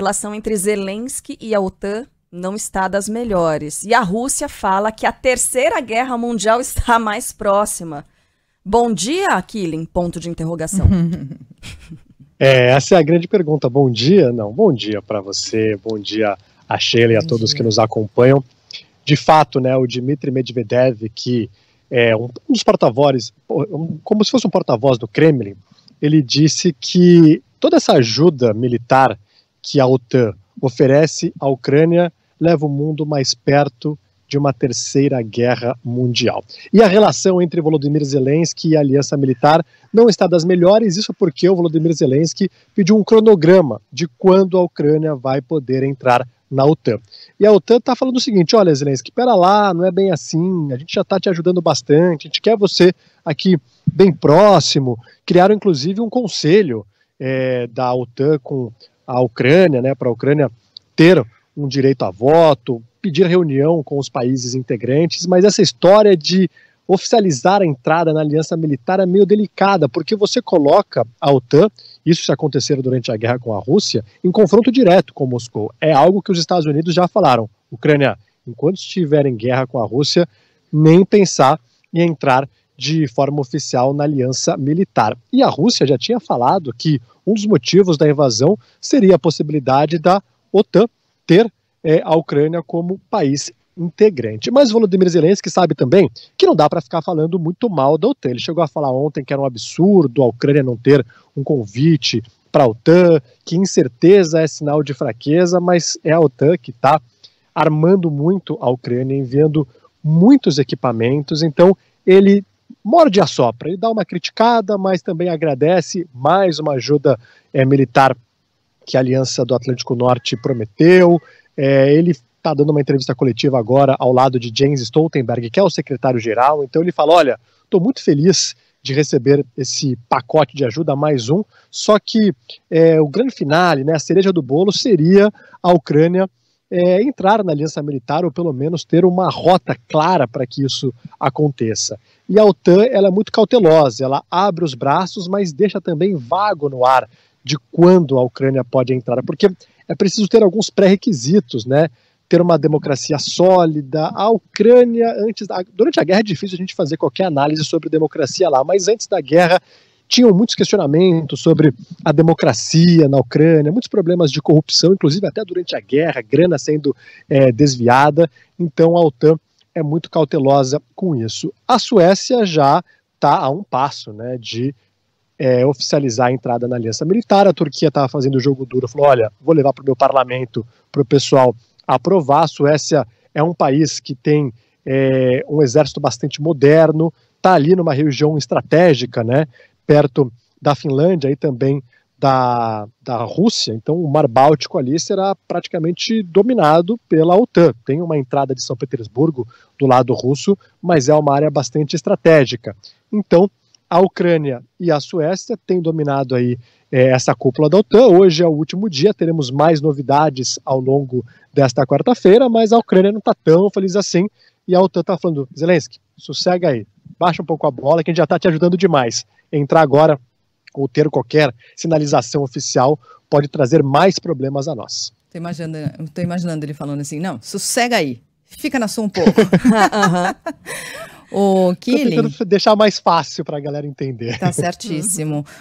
relação entre Zelensky e a OTAN não está das melhores. E a Rússia fala que a Terceira Guerra Mundial está mais próxima. Bom dia, Killing, ponto de interrogação. É, essa é a grande pergunta. Bom dia? Não, bom dia para você, bom dia a Sheila e a todos que nos acompanham. De fato, né, o Dmitry Medvedev, que é um, um dos porta-vozes, um, como se fosse um porta-voz do Kremlin, ele disse que toda essa ajuda militar que a OTAN oferece à Ucrânia leva o mundo mais perto de uma terceira guerra mundial. E a relação entre Volodymyr Zelensky e a aliança militar não está das melhores, isso porque o Volodymyr Zelensky pediu um cronograma de quando a Ucrânia vai poder entrar na OTAN. E a OTAN está falando o seguinte: olha, Zelensky, espera lá, não é bem assim, a gente já está te ajudando bastante, a gente quer você aqui bem próximo. Criaram inclusive um conselho é, da OTAN com à Ucrânia, né, para a Ucrânia ter um direito a voto, pedir reunião com os países integrantes, mas essa história de oficializar a entrada na aliança militar é meio delicada, porque você coloca a OTAN, isso se acontecer durante a guerra com a Rússia, em confronto direto com Moscou. É algo que os Estados Unidos já falaram. Ucrânia, enquanto estiver em guerra com a Rússia, nem pensar em entrar de forma oficial na aliança militar. E a Rússia já tinha falado que um dos motivos da invasão seria a possibilidade da OTAN ter é, a Ucrânia como país integrante. Mas Volodymyr Zelensky sabe também que não dá para ficar falando muito mal da OTAN. Ele chegou a falar ontem que era um absurdo a Ucrânia não ter um convite para a OTAN, que incerteza é sinal de fraqueza, mas é a OTAN que está armando muito a Ucrânia, enviando muitos equipamentos. Então, ele morde a sopra. Ele dá uma criticada, mas também agradece mais uma ajuda é, militar que a Aliança do Atlântico Norte prometeu. É, ele está dando uma entrevista coletiva agora ao lado de James Stoltenberg, que é o secretário-geral. Então ele fala: olha, estou muito feliz de receber esse pacote de ajuda mais um. Só que é, o grande finale, né, a cereja do bolo, seria a Ucrânia é, entrar na aliança militar ou pelo menos ter uma rota clara para que isso aconteça. E a OTAN ela é muito cautelosa, ela abre os braços, mas deixa também vago no ar de quando a Ucrânia pode entrar, porque é preciso ter alguns pré-requisitos, né? Ter uma democracia sólida. A Ucrânia, antes da, durante a guerra é difícil a gente fazer qualquer análise sobre democracia lá, mas antes da guerra tinham muitos questionamentos sobre a democracia na Ucrânia, muitos problemas de corrupção, inclusive até durante a guerra, grana sendo é, desviada. Então a OTAN é muito cautelosa com isso. A Suécia já está a um passo né, de é, oficializar a entrada na aliança militar. A Turquia estava fazendo o jogo duro, falou: olha, vou levar para o meu parlamento para o pessoal aprovar. A Suécia é um país que tem é, um exército bastante moderno, está ali numa região estratégica, né? perto da Finlândia e também da, da Rússia, então o Mar Báltico ali será praticamente dominado pela OTAN. Tem uma entrada de São Petersburgo do lado russo, mas é uma área bastante estratégica. Então, a Ucrânia e a Suécia têm dominado aí é, essa cúpula da OTAN. Hoje é o último dia, teremos mais novidades ao longo desta quarta-feira, mas a Ucrânia não está tão feliz assim. E a OTAN está falando, Zelensky, sossega aí, baixa um pouco a bola, que a gente já está te ajudando demais entrar agora ou ter qualquer sinalização oficial pode trazer mais problemas a nós. Estou imaginando, tô imaginando ele falando assim, não, sossega aí, fica na sua um pouco. uhum. O Killing. Deixar mais fácil para a galera entender. Tá certíssimo. Uhum.